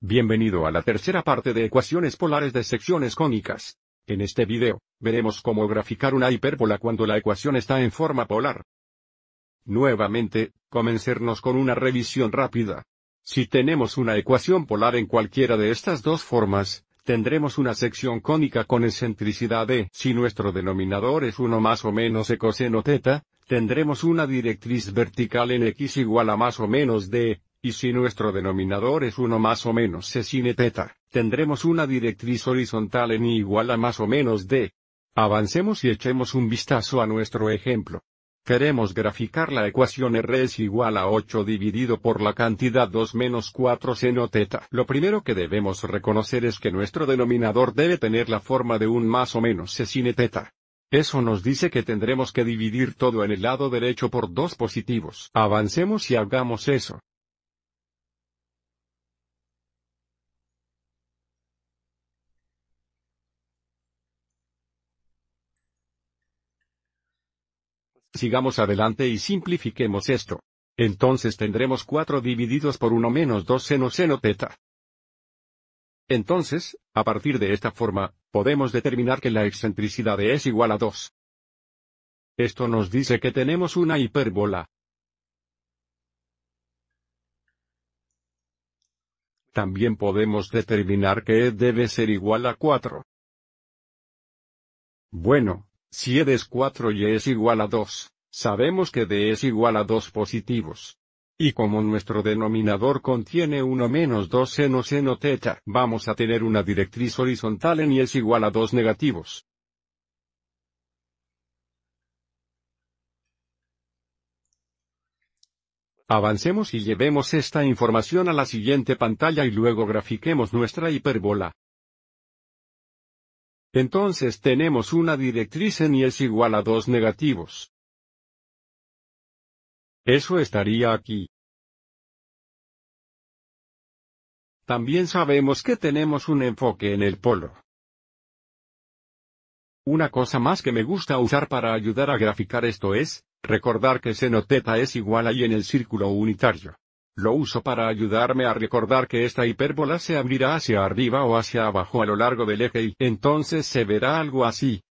Bienvenido a la tercera parte de ecuaciones polares de secciones cónicas. En este video, veremos cómo graficar una hipérbola cuando la ecuación está en forma polar. Nuevamente, comencemos con una revisión rápida. Si tenemos una ecuación polar en cualquiera de estas dos formas, tendremos una sección cónica con excentricidad de. Si nuestro denominador es 1 más o menos e coseno teta, tendremos una directriz vertical en x igual a más o menos de y si nuestro denominador es 1 más o menos C sin e teta, tendremos una directriz horizontal en igual a más o menos D. Avancemos y echemos un vistazo a nuestro ejemplo. Queremos graficar la ecuación R es igual a 8 dividido por la cantidad 2 menos 4 seno teta. Lo primero que debemos reconocer es que nuestro denominador debe tener la forma de un más o menos C sin e teta. Eso nos dice que tendremos que dividir todo en el lado derecho por dos positivos. Avancemos y hagamos eso. Sigamos adelante y simplifiquemos esto. Entonces tendremos 4 divididos por 1 menos 2 seno seno teta. Entonces, a partir de esta forma, podemos determinar que la excentricidad de es igual a 2. Esto nos dice que tenemos una hipérbola. También podemos determinar que E debe ser igual a 4. Bueno, si E es 4 y e es igual a 2, sabemos que D es igual a 2 positivos. Y como nuestro denominador contiene 1 menos 2 seno seno teta, vamos a tener una directriz horizontal en Y es igual a 2 negativos. Avancemos y llevemos esta información a la siguiente pantalla y luego grafiquemos nuestra hipérbola. Entonces tenemos una directriz en y es igual a dos negativos. Eso estaría aquí. También sabemos que tenemos un enfoque en el polo. Una cosa más que me gusta usar para ayudar a graficar esto es, recordar que seno teta es igual a y en el círculo unitario. Lo uso para ayudarme a recordar que esta hipérbola se abrirá hacia arriba o hacia abajo a lo largo del eje y entonces se verá algo así.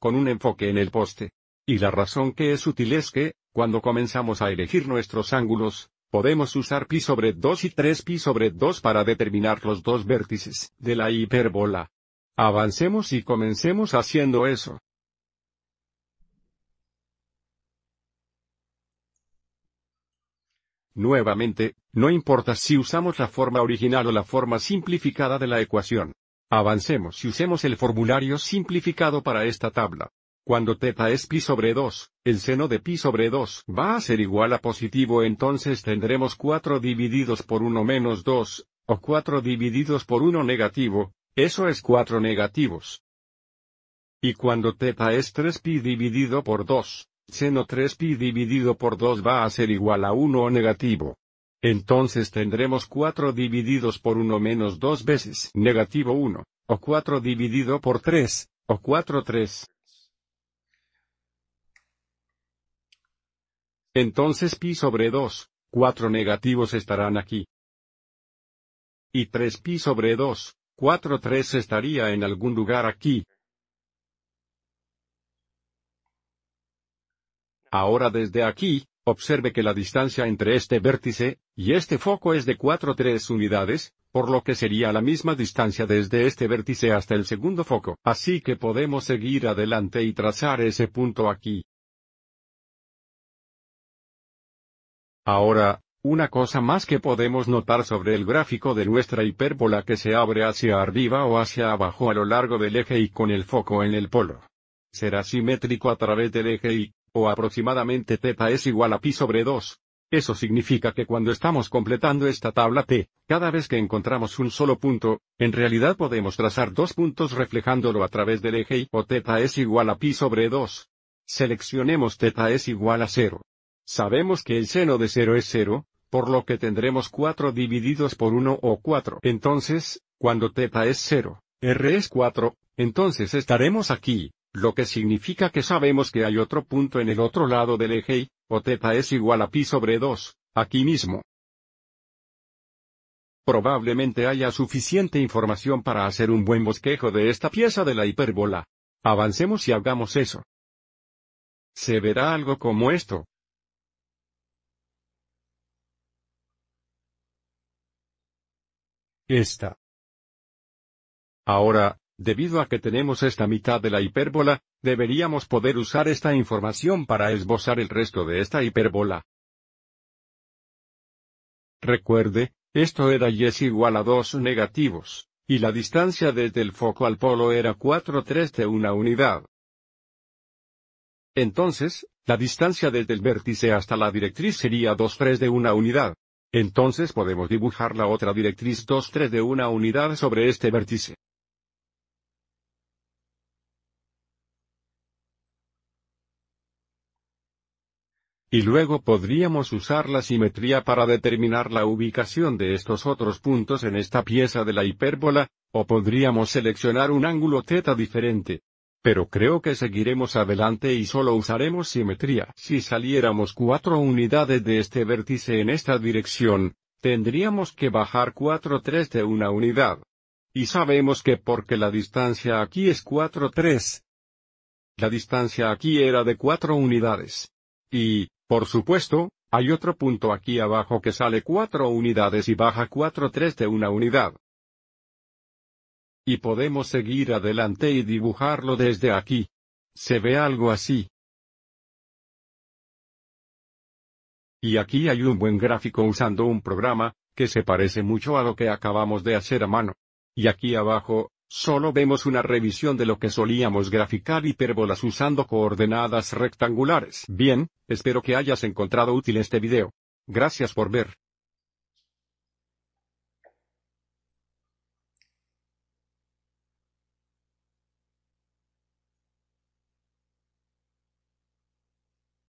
Con un enfoque en el poste. Y la razón que es útil es que, cuando comenzamos a elegir nuestros ángulos, podemos usar pi sobre 2 y 3 pi sobre 2 para determinar los dos vértices de la hipérbola. Avancemos y comencemos haciendo eso. Nuevamente, no importa si usamos la forma original o la forma simplificada de la ecuación. Avancemos y usemos el formulario simplificado para esta tabla. Cuando teta es pi sobre 2, el seno de pi sobre 2 va a ser igual a positivo entonces tendremos 4 divididos por 1 menos 2, o 4 divididos por 1 negativo, eso es 4 negativos. Y cuando teta es 3pi dividido por 2, seno 3pi dividido por 2 va a ser igual a 1 o negativo. Entonces tendremos 4 divididos por 1 menos 2 veces negativo 1, o 4 dividido por 3, o 4 3. Entonces pi sobre 2, 4 negativos estarán aquí. Y 3pi sobre 2, 4 3 estaría en algún lugar aquí, Ahora desde aquí, observe que la distancia entre este vértice y este foco es de 4-3 unidades, por lo que sería la misma distancia desde este vértice hasta el segundo foco. Así que podemos seguir adelante y trazar ese punto aquí. Ahora, una cosa más que podemos notar sobre el gráfico de nuestra hipérbola que se abre hacia arriba o hacia abajo a lo largo del eje y con el foco en el polo. Será simétrico a través del eje y, o aproximadamente teta es igual a pi sobre 2. Eso significa que cuando estamos completando esta tabla T, cada vez que encontramos un solo punto, en realidad podemos trazar dos puntos reflejándolo a través del eje y o teta es igual a pi sobre 2. Seleccionemos teta es igual a 0. Sabemos que el seno de 0 es 0, por lo que tendremos 4 divididos por 1 o 4. Entonces, cuando teta es 0, r es 4, entonces estaremos aquí. Lo que significa que sabemos que hay otro punto en el otro lado del eje y, o teta es igual a pi sobre 2, aquí mismo. Probablemente haya suficiente información para hacer un buen bosquejo de esta pieza de la hipérbola. Avancemos y hagamos eso. Se verá algo como esto. Esta. Ahora, Debido a que tenemos esta mitad de la hipérbola, deberíamos poder usar esta información para esbozar el resto de esta hipérbola. Recuerde, esto era y es igual a 2 negativos, y la distancia desde el foco al polo era 4 3 de una unidad. Entonces, la distancia desde el vértice hasta la directriz sería 2 3 de una unidad. Entonces podemos dibujar la otra directriz 2 3 de una unidad sobre este vértice. Y luego podríamos usar la simetría para determinar la ubicación de estos otros puntos en esta pieza de la hipérbola, o podríamos seleccionar un ángulo θ diferente. Pero creo que seguiremos adelante y solo usaremos simetría. Si saliéramos cuatro unidades de este vértice en esta dirección, tendríamos que bajar 4 3 de una unidad. Y sabemos que porque la distancia aquí es 4 3. La distancia aquí era de cuatro unidades. Y, por supuesto, hay otro punto aquí abajo que sale 4 unidades y baja 4-3 de una unidad. Y podemos seguir adelante y dibujarlo desde aquí. Se ve algo así. Y aquí hay un buen gráfico usando un programa, que se parece mucho a lo que acabamos de hacer a mano. Y aquí abajo, Solo vemos una revisión de lo que solíamos graficar hipérbolas usando coordenadas rectangulares. Bien, espero que hayas encontrado útil este video. Gracias por ver.